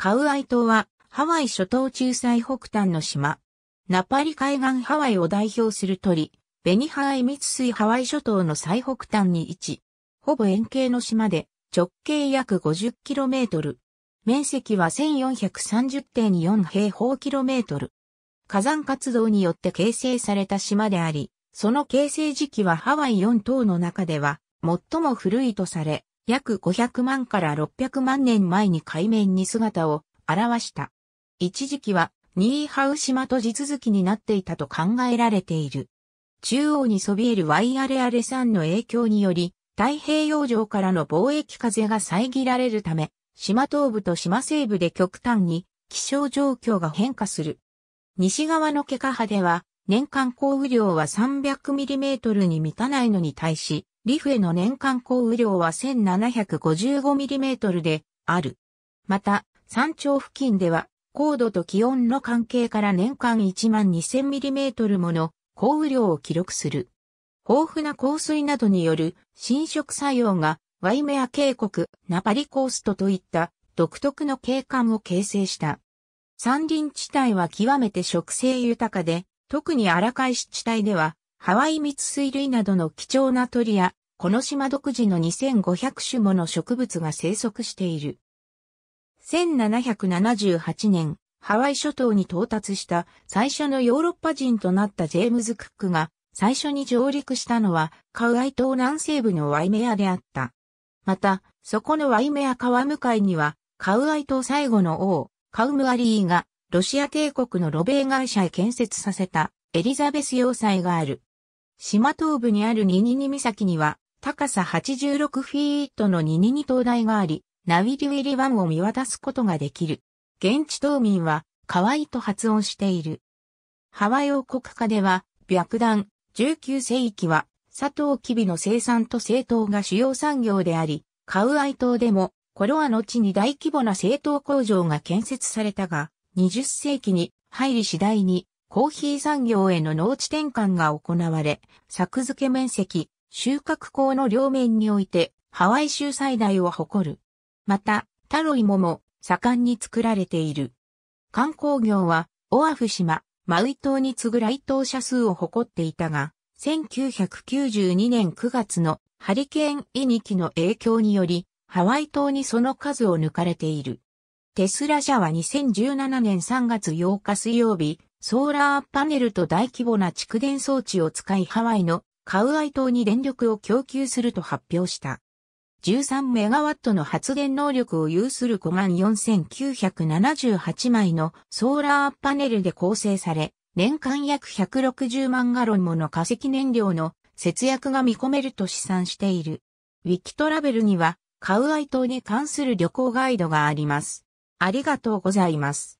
カウアイ島はハワイ諸島中最北端の島。ナパリ海岸ハワイを代表する鳥、ベニハワイ密水ハワイ諸島の最北端に位置。ほぼ円形の島で直径約 50km。面積は1430.4平方キロメートル。火山活動によって形成された島であり、その形成時期はハワイ4島の中では最も古いとされ、約500万から600万年前に海面に姿を現した。一時期はニーハウ島と地続きになっていたと考えられている。中央にそびえるワイアレアレ山の影響により、太平洋上からの貿易風が遮られるため、島東部と島西部で極端に気象状況が変化する。西側のケカハでは、年間降雨量は 300mm に満たないのに対し、リフへの年間降雨量は 1755mm である。また、山頂付近では、高度と気温の関係から年間 12000mm もの降雨量を記録する。豊富な降水などによる侵食作用がワイメア渓谷、ナパリコーストといった独特の景観を形成した。山林地帯は極めて植生豊かで、特に荒海市地帯では、ハワイ密水類などの貴重な鳥やこの島独自の2500種もの植物が生息している。1778年、ハワイ諸島に到達した最初のヨーロッパ人となったジェームズ・クックが最初に上陸したのはカウアイ島南西部のワイメアであった。また、そこのワイメア川向かいにはカウアイ島最後の王、カウムアリーがロシア帝国のロベー会社へ建設させたエリザベス要塞がある。島東部にあるニニニ岬には高さ86フィートの222灯台があり、ナウィリウィリ湾を見渡すことができる。現地島民は、可愛いと発音している。ハワイ王国下では、白弾、19世紀は、サトウキビの生産と製糖が主要産業であり、カウアイ島でも、コロアの地に大規模な製糖工場が建設されたが、20世紀に入り次第にコーヒー産業への農地転換が行われ、作付け面積収穫口の両面においてハワイ州最大を誇る。また、タロイモも盛んに作られている。観光業はオアフ島、マウイ島に次ぐ来島者数を誇っていたが、1992年9月のハリケーンイニキの影響により、ハワイ島にその数を抜かれている。テスラ社は2017年3月8日水曜日、ソーラーパネルと大規模な蓄電装置を使いハワイのカウアイ島に電力を供給すると発表した。13メガワットの発電能力を有する54,978枚のソーラーパネルで構成され、年間約160万ガロンもの化石燃料の節約が見込めると試算している。ウィキトラベルには、カウアイ島に関する旅行ガイドがあります。ありがとうございます。